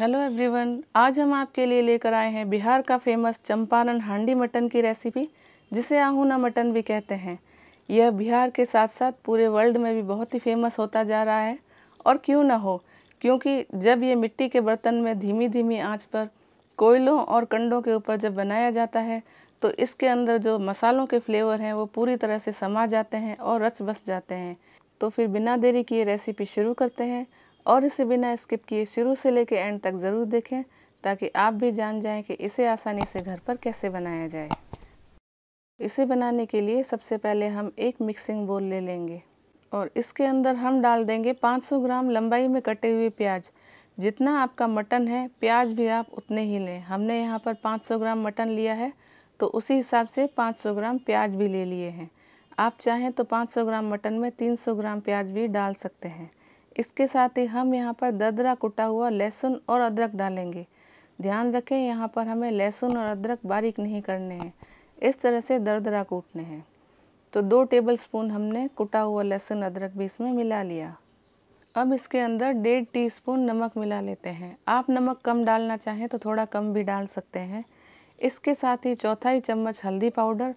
hello everyone आज हम आपके लिए लेकर आए हैं बिहार का फेमस चंपारण हांडी मटन की रेसिपी जिसे आहूना मटन भी कहते हैं यह बिहार के साथ साथ पूरे वर्ल्ड में भी बहुत ही फेमस होता जा रहा है और क्यों ना हो क्योंकि जब ये मिट्टी के बर्तन में धीमी धीमी आंच पर कोयलों और कंडों के ऊपर जब बनाया जाता है तो इसके अंदर जो मसालों के फ्लेवर हैं वो पूरी तरह से समा जाते हैं और रच बस जाते हैं तो फिर बिना देरी किए रेसिपी शुरू करते हैं और इसे बिना स्किप किए शुरू से लेकर एंड तक ज़रूर देखें ताकि आप भी जान जाएं कि इसे आसानी से घर पर कैसे बनाया जाए इसे बनाने के लिए सबसे पहले हम एक मिक्सिंग बोल ले लेंगे और इसके अंदर हम डाल देंगे 500 ग्राम लंबाई में कटे हुए प्याज जितना आपका मटन है प्याज भी आप उतने ही लें हमने यहाँ पर 500 ग्राम मटन लिया है तो उसी हिसाब से 500 ग्राम प्याज भी ले लिए हैं आप चाहें तो 500 ग्राम मटन में 300 ग्राम प्याज भी डाल सकते हैं इसके साथ ही हम यहाँ पर ददरा कुटा हुआ लहसुन और अदरक डालेंगे ध्यान रखें यहाँ पर हमें लहसुन और अदरक बारीक नहीं करने हैं इस तरह से दरदरा कूटने हैं तो दो टेबल स्पून हमने कुटा हुआ लहसुन अदरक भी इसमें मिला लिया अब इसके अंदर डेढ़ टीस्पून नमक मिला लेते हैं आप नमक कम डालना चाहें तो थोड़ा कम भी डाल सकते हैं इसके साथ ही चौथाई चम्मच हल्दी पाउडर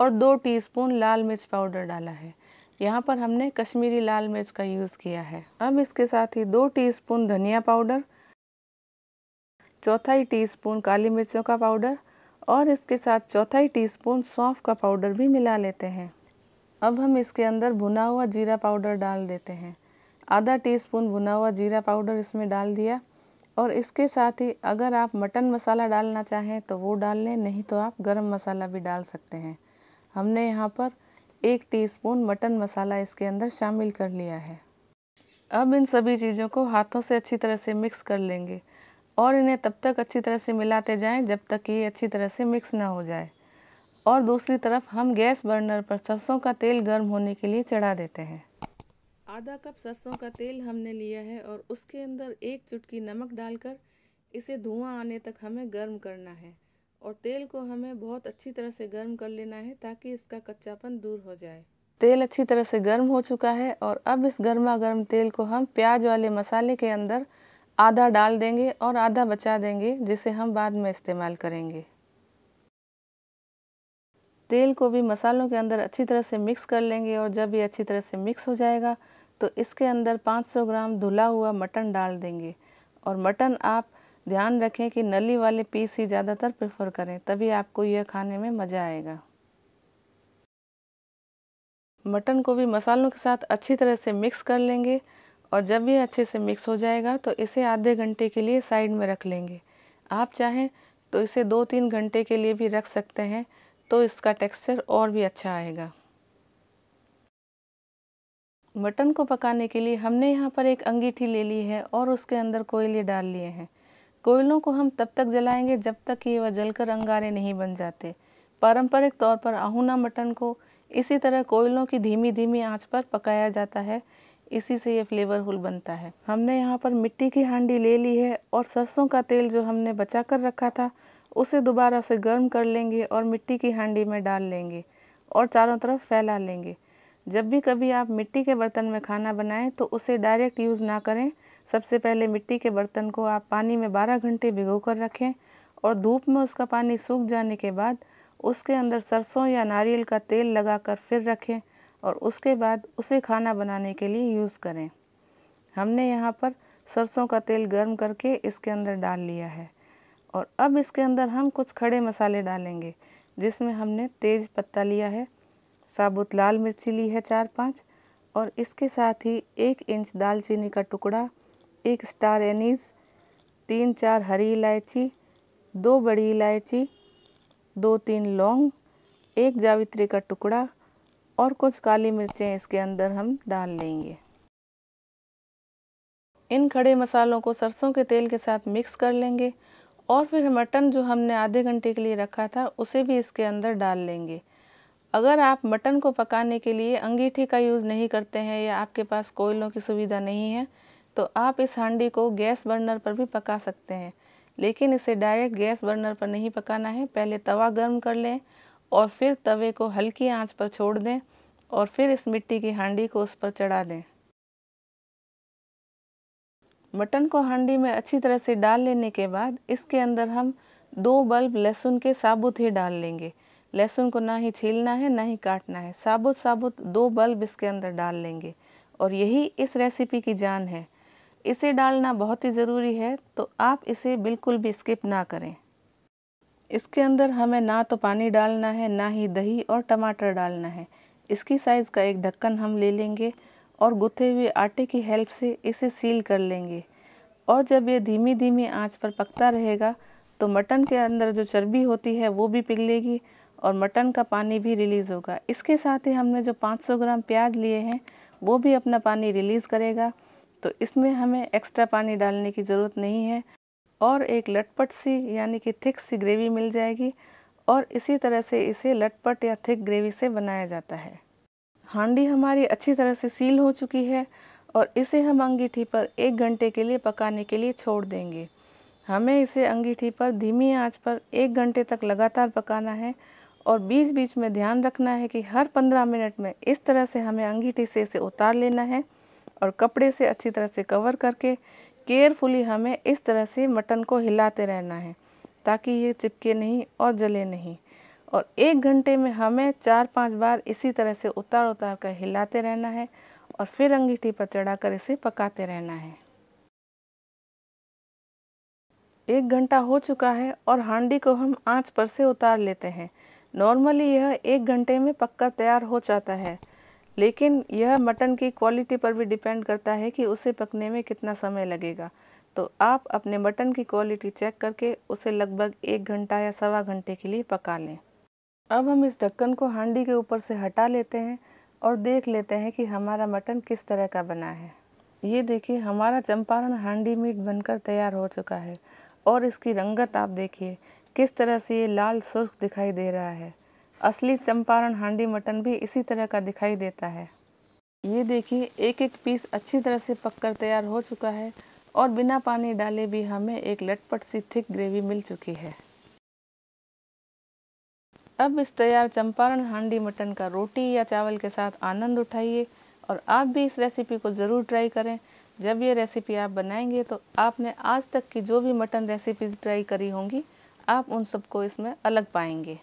और दो टीस्पून लाल मिर्च पाउडर डाला है यहाँ पर हमने कश्मीरी लाल मिर्च का यूज़ किया है अब इसके साथ ही दो टीस्पून धनिया पाउडर चौथाई टीस्पून काली मिर्चों का पाउडर और इसके साथ चौथाई टीस्पून सौंफ का पाउडर भी मिला लेते हैं अब हम इसके अंदर भुना हुआ जीरा पाउडर डाल देते हैं आधा टीस्पून भुना हुआ जीरा पाउडर इसमें डाल दिया और इसके साथ ही अगर आप मटन मसाला डालना चाहें तो वो डाल लें नहीं तो आप गरम मसाला भी डाल सकते हैं हमने यहाँ पर एक टीस्पून मटन मसाला इसके अंदर शामिल कर लिया है अब इन सभी चीज़ों को हाथों से अच्छी तरह से मिक्स कर लेंगे और इन्हें तब तक अच्छी तरह से मिलाते जाएं जब तक ये अच्छी तरह से मिक्स ना हो जाए और दूसरी तरफ हम गैस बर्नर पर सरसों का तेल गर्म होने के लिए चढ़ा देते हैं आधा कप सरसों का तेल हमने लिया है और उसके अंदर एक चुटकी नमक डालकर इसे धुआं आने तक हमें गर्म करना है और तेल को हमें बहुत अच्छी तरह से गर्म कर लेना है ताकि इसका कच्चापन दूर हो जाए तेल अच्छी तरह से गर्म हो चुका है और अब इस गर्मा गर्म तेल को हम प्याज वाले मसाले के अंदर आधा डाल देंगे और आधा बचा देंगे जिसे हम बाद में इस्तेमाल करेंगे तेल को भी मसालों के अंदर अच्छी तरह से मिक्स कर लेंगे और जब ये अच्छी तरह से मिक्स हो जाएगा तो इसके अंदर 500 ग्राम धुला हुआ मटन डाल देंगे और मटन आप ध्यान रखें कि नली वाले पीस ही ज़्यादातर प्रेफर करें तभी आपको यह खाने में मज़ा आएगा मटन को भी मसालों के साथ अच्छी तरह से मिक्स कर लेंगे और जब ये अच्छे से मिक्स हो जाएगा तो इसे आधे घंटे के लिए साइड में रख लेंगे आप चाहें तो इसे दो तीन घंटे के लिए भी रख सकते हैं तो इसका टेक्सचर और भी अच्छा आएगा मटन को पकाने के लिए हमने यहाँ पर एक अंगीठी ले ली है और उसके अंदर कोयले डाल लिए हैं कोयलों को हम तब तक जलाएंगे जब तक कि वह जलकर अंगारे नहीं बन जाते पारंपरिक तौर पर आहूना मटन को इसी तरह कोयलों की धीमी धीमी आंच पर पकाया जाता है इसी से ये फ्लेवरफुल बनता है हमने यहाँ पर मिट्टी की हांडी ले ली है और सरसों का तेल जो हमने बचा कर रखा था उसे दोबारा से गर्म कर लेंगे और मिट्टी की हांडी में डाल लेंगे और चारों तरफ फैला लेंगे जब भी कभी आप मिट्टी के बर्तन में खाना बनाएं तो उसे डायरेक्ट यूज़ ना करें सबसे पहले मिट्टी के बर्तन को आप पानी में 12 घंटे भिगो कर रखें और धूप में उसका पानी सूख जाने के बाद उसके अंदर सरसों या नारियल का तेल लगाकर फिर रखें और उसके बाद उसे खाना बनाने के लिए यूज़ करें हमने यहाँ पर सरसों का तेल गर्म करके इसके अंदर डाल लिया है और अब इसके अंदर हम कुछ खड़े मसाले डालेंगे जिसमें हमने तेज पत्ता लिया है साबुत लाल मिर्ची ली है चार पाँच और इसके साथ ही एक इंच दालचीनी का टुकड़ा एक स्टार एनीस तीन चार हरी इलायची दो बड़ी इलायची दो तीन लौंग एक जावित्री का टुकड़ा और कुछ काली मिर्चें इसके अंदर हम डाल लेंगे इन खड़े मसालों को सरसों के तेल के साथ मिक्स कर लेंगे और फिर मटन जो हमने आधे घंटे के लिए रखा था उसे भी इसके अंदर डाल लेंगे अगर आप मटन को पकाने के लिए अंगीठी का यूज़ नहीं करते हैं या आपके पास कोयलों की सुविधा नहीं है तो आप इस हांडी को गैस बर्नर पर भी पका सकते हैं लेकिन इसे डायरेक्ट गैस बर्नर पर नहीं पकाना है पहले तवा गर्म कर लें और फिर तवे को हल्की आंच पर छोड़ दें और फिर इस मिट्टी की हांडी को उस पर चढ़ा दें मटन को हांडी में अच्छी तरह से डाल लेने के बाद इसके अंदर हम दो बल्ब लहसुन के साबुत ही डाल लेंगे लहसुन को ना ही छीलना है ना ही काटना है साबुत साबुत दो बल्ब इसके अंदर डाल लेंगे और यही इस रेसिपी की जान है इसे डालना बहुत ही ज़रूरी है तो आप इसे बिल्कुल भी स्किप ना करें इसके अंदर हमें ना तो पानी डालना है ना ही दही और टमाटर डालना है इसकी साइज़ का एक ढक्कन हम ले लेंगे और गुथे हुए आटे की हेल्प से इसे सील कर लेंगे और जब ये धीमी धीमी आंच पर पकता रहेगा तो मटन के अंदर जो चर्बी होती है वो भी पिघलेगी और मटन का पानी भी रिलीज़ होगा इसके साथ ही हमने जो 500 ग्राम प्याज लिए हैं वो भी अपना पानी रिलीज़ करेगा तो इसमें हमें एक्स्ट्रा पानी डालने की ज़रूरत नहीं है और एक लटपट सी यानी कि थिक सी ग्रेवी मिल जाएगी और इसी तरह से इसे लटपट या थिक ग्रेवी से बनाया जाता है हांडी हमारी अच्छी तरह से सील हो चुकी है और इसे हम अंगीठी पर एक घंटे के लिए पकाने के लिए छोड़ देंगे हमें इसे अंगीठी पर धीमी आंच पर एक घंटे तक लगातार पकाना है और बीच बीच में ध्यान रखना है कि हर पंद्रह मिनट में इस तरह से हमें अंगीठी से इसे उतार लेना है और कपड़े से अच्छी तरह से कवर करके केयरफुली हमें इस तरह से मटन को हिलाते रहना है ताकि ये चिपके नहीं और जले नहीं और एक घंटे में हमें चार पांच बार इसी तरह से उतार उतार कर हिलाते रहना है और फिर अंगीठी पर चढ़ाकर इसे पकाते रहना है एक घंटा हो चुका है और हांडी को हम आंच पर से उतार लेते हैं नॉर्मली यह एक घंटे में पक्का तैयार हो जाता है लेकिन यह मटन की क्वालिटी पर भी डिपेंड करता है कि उसे पकने में कितना समय लगेगा तो आप अपने मटन की क्वालिटी चेक करके उसे लगभग एक घंटा या सवा घंटे के लिए पका लें अब हम इस ढक्कन को हांडी के ऊपर से हटा लेते हैं और देख लेते हैं कि हमारा मटन किस तरह का बना है ये देखिए हमारा चंपारण हांडी मीट बनकर तैयार हो चुका है और इसकी रंगत आप देखिए किस तरह से ये लाल सुर्ख दिखाई दे रहा है असली चंपारण हांडी मटन भी इसी तरह का दिखाई देता है ये देखिए एक एक पीस अच्छी तरह से पककर तैयार हो चुका है और बिना पानी डाले भी हमें एक लटपट सी थिक ग्रेवी मिल चुकी है अब इस तैयार चंपारण हांडी मटन का रोटी या चावल के साथ आनंद उठाइए और आप भी इस रेसिपी को ज़रूर ट्राई करें जब ये रेसिपी आप बनाएंगे तो आपने आज तक की जो भी मटन रेसिपीज ट्राई करी होंगी आप उन सबको इसमें अलग पाएंगे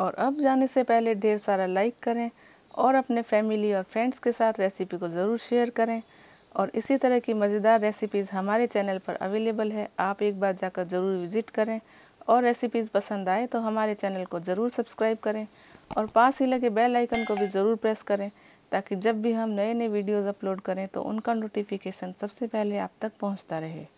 और अब जाने से पहले ढेर सारा लाइक करें और अपने फैमिली और फ्रेंड्स के साथ रेसिपी को ज़रूर शेयर करें और इसी तरह की मज़ेदार रेसिपीज़ हमारे चैनल पर अवेलेबल है आप एक बार जाकर ज़रूर विज़िट करें और रेसिपीज़ पसंद आए तो हमारे चैनल को ज़रूर सब्सक्राइब करें और पास ही लगे बेल आइकन को भी ज़रूर प्रेस करें ताकि जब भी हम नए नए वीडियोस अपलोड करें तो उनका नोटिफिकेशन सबसे पहले आप तक पहुंचता रहे